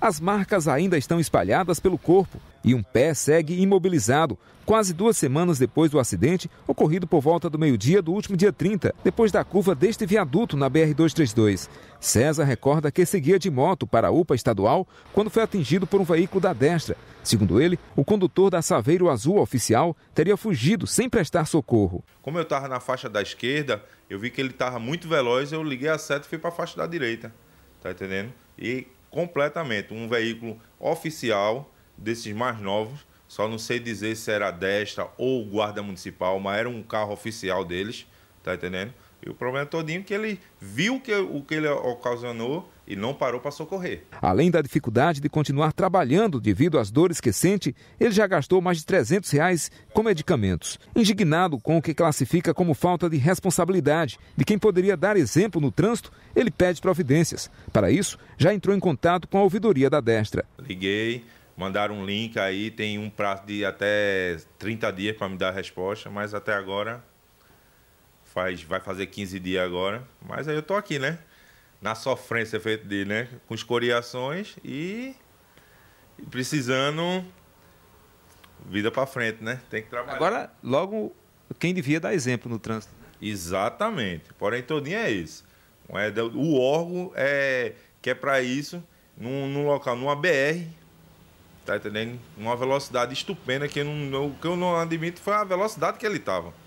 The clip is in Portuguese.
As marcas ainda estão espalhadas pelo corpo e um pé segue imobilizado, quase duas semanas depois do acidente, ocorrido por volta do meio-dia do último dia 30, depois da curva deste viaduto na BR-232. César recorda que seguia de moto para a UPA estadual quando foi atingido por um veículo da destra. Segundo ele, o condutor da Saveiro Azul oficial teria fugido sem prestar socorro. Como eu estava na faixa da esquerda, eu vi que ele estava muito veloz, eu liguei a seta e fui para a faixa da direita. Tá entendendo? E completamente. Um veículo oficial desses mais novos, só não sei dizer se era desta ou guarda municipal, mas era um carro oficial deles, tá entendendo? E o problema é todinho é que ele viu que, o que ele ocasionou e não parou para socorrer. Além da dificuldade de continuar trabalhando devido às dores que sente, ele já gastou mais de 300 reais com medicamentos. Indignado com o que classifica como falta de responsabilidade de quem poderia dar exemplo no trânsito, ele pede providências. Para isso, já entrou em contato com a ouvidoria da Destra. Liguei, mandaram um link aí, tem um prazo de até 30 dias para me dar a resposta, mas até agora faz, vai fazer 15 dias agora, mas aí eu estou aqui, né? na sofrência feita dele, né? Com escoriações e precisando vida para frente, né? Tem que trabalhar. Agora, logo quem devia dar exemplo no trânsito. Exatamente. Porém, todinho é isso. É, o órgão é que é para isso num, num, local, numa BR, tá entendendo? Uma velocidade estupenda que, eu não, que eu não admito foi a velocidade que ele tava.